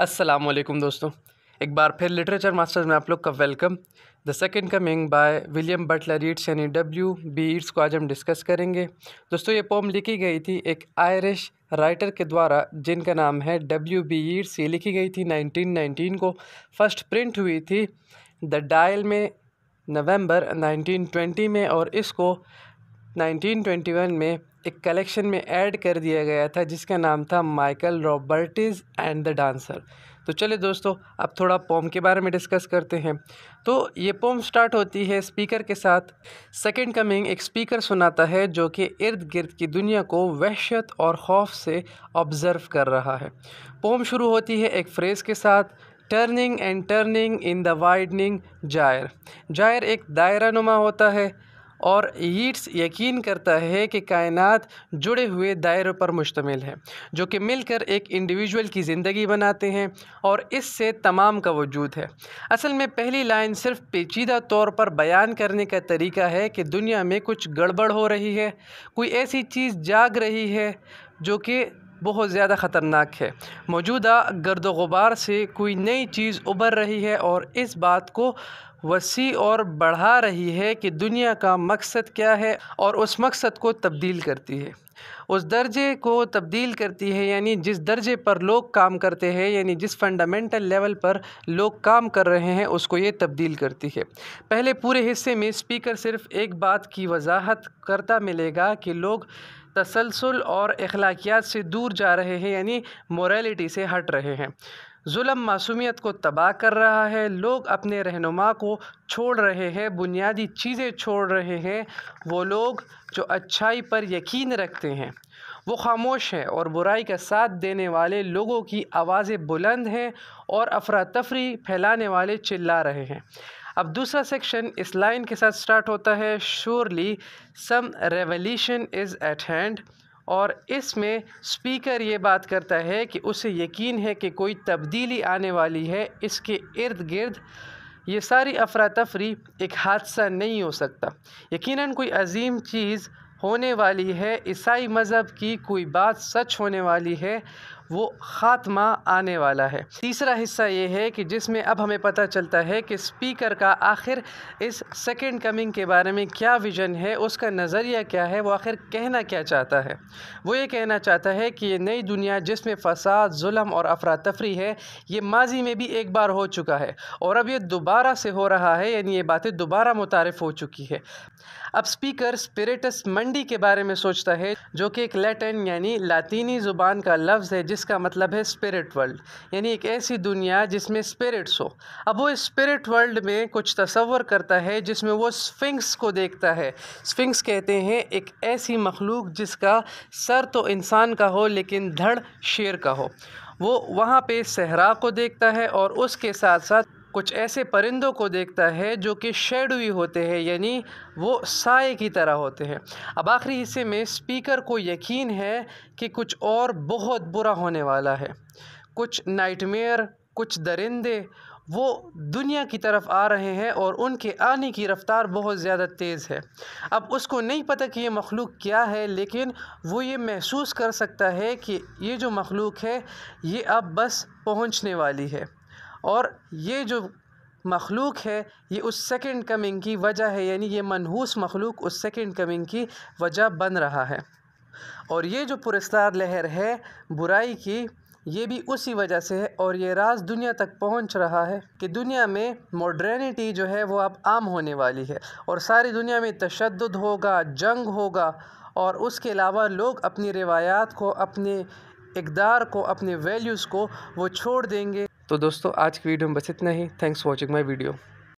वालेकुम दोस्तों एक बार फिर लिटरेचर मास्टर्स में आप लोग का welcome the second coming by William Butler Yeats यानी डब्ल्यू बी ईट्स को आज हम डिस्कस करेंगे दोस्तों ये पोम लिखी गई थी एक आयरिश राइटर के द्वारा जिनका नाम है डब्ल्यू बी ईट्स ये लिखी गई थी 1919 को फर्स्ट प्रिंट हुई थी द डायल में नवंबर 1920 में और इसको 1921 में एक कलेक्शन में ऐड कर दिया गया था जिसका नाम था Michael Robartes and the dancer तो चलिए दोस्तों अब थोड़ा पोम के बारे में डिस्कस करते हैं तो ये पोम स्टार्ट होती है स्पीकर के साथ सेकंड कमिंग एक स्पीकर सुनाता है जो कि इर्द गिर्द की दुनिया को वहशत और खौफ से ऑब्ज़र्व कर रहा है पोम शुरू होती है एक फ्रेज़ के साथ turning and turning in the widening gyre gyre एक दायरा नुमा होता है और यीट्स यकीन करता है कि कायनात जुड़े हुए दायरों पर मुश्तमिल है जो कि मिलकर एक इंडिविजुअल की ज़िंदगी बनाते हैं और इससे तमाम का वजूद है असल में पहली लाइन सिर्फ पेचीदा तौर पर बयान करने का तरीका है कि दुनिया में कुछ गड़बड़ हो रही है कोई ऐसी चीज़ जाग रही है जो कि बहुत ज़्यादा ख़तरनाक है मौजूदा गर्द गुबार से कोई नई चीज़ उभर रही है और इस बात को वसी और बढ़ा रही है कि दुनिया का मकसद क्या है और उस मकसद को तब्दील करती है उस दर्जे को तब्दील करती है यानी जिस दर्जे पर लोग काम करते हैं यानी जिस फंडामेंटल लेवल पर लोग काम कर रहे हैं उसको ये तब्दील करती है पहले पूरे हिस्से में स्पीकर सिर्फ एक बात की वजाहत करता मिलेगा कि लोग तसलसल और अखलाकियात से दूर जा रहे हैं यानी मोरालिटी से हट रहे हैं जुल्म मासूमियत को तबाह कर रहा है लोग अपने रहनुमा को छोड़ रहे हैं बुनियादी चीज़ें छोड़ रहे हैं वो लोग जो अच्छाई पर यकीन रखते हैं वो खामोश हैं और बुराई का साथ देने वाले लोगों की आवाज़ें बुलंद हैं और अफरा तफरी फैलाने वाले चिल्ला रहे हैं अब दूसरा सेक्शन इस लाइन के साथ स्टार्ट होता है surely some revelation is at hand और इसमें स्पीकर ये बात करता है कि उसे यकीन है कि कोई तब्दीली आने वाली है इसके इर्द गिर्द ये सारी अफरा तफरी एक हादसा नहीं हो सकता यकीनन कोई अजीम चीज़ होने वाली है ईसाई मज़हब की कोई बात सच होने वाली है वो ख़ात्मा आने वाला है तीसरा हिस्सा ये है कि जिसमें अब हमें पता चलता है कि स्पीकर का आखिर इस सेकेंड कमिंग के बारे में क्या विजन है उसका नज़रिया क्या है वो आखिर कहना क्या चाहता है वो ये कहना चाहता है कि ये नई दुनिया जिसमें फसाद जुल्म और अफरा तफरी है ये माजी में भी एक बार हो चुका है और अब ये दोबारा से हो रहा है यानी ये बातें दोबारा मुतारफ़ हो चुकी है अब स्पीकर स्पिरिटस मंडी के बारे में सोचता है जो कि एक लैटिन यानी लातीनी ज़ुबान का लफ्ज़ है जिस जिसका मतलब है स्पिरिट वर्ल्ड यानी एक ऐसी दुनिया जिसमें स्पिरिट्स हो अब वो स्पिरिट वर्ल्ड में कुछ तस्वर करता है जिसमें वो स्फिंक्स को देखता है स्फिंक्स कहते हैं एक ऐसी मखलूक जिसका सर तो इंसान का हो लेकिन धड़ शेर का हो वो वहाँ पे सहरा को देखता है और उसके साथ साथ कुछ ऐसे परिंदों को देखता है जो कि शेडवी होते हैं यानी वो साय की तरह होते हैं अब आखिरी हिस्से में स्पीकर को यकीन है कि कुछ और बहुत बुरा होने वाला है कुछ नाइटमेयर कुछ दरिंदे वो दुनिया की तरफ आ रहे हैं और उनके आने की रफ़्तार बहुत ज़्यादा तेज़ है अब उसको नहीं पता कि ये मखलूक क्या है लेकिन वो ये महसूस कर सकता है कि ये जो मखलूक है ये अब बस पहुंचने वाली है और ये जो मखलूक है ये उस सेकंड कमिंग की वजह है यानी ये मनहूस मखलूक उस सेकंड कमिंग की वजह बन रहा है और ये जो पुरस्कार लहर है बुराई की ये भी उसी वजह से है और ये राज दुनिया तक पहुंच रहा है कि दुनिया में मॉडर्निटी जो है वो अब आम होने वाली है और सारी दुनिया में तशद होगा जंग होगा और उसके अलावा लोग अपनी रिवायात को अपने इकदार को अपने वैल्यूज़ को वो छोड़ देंगे तो दोस्तों आज की वीडियो में बस इतना ही थैंक्स वॉचिंग माई वीडियो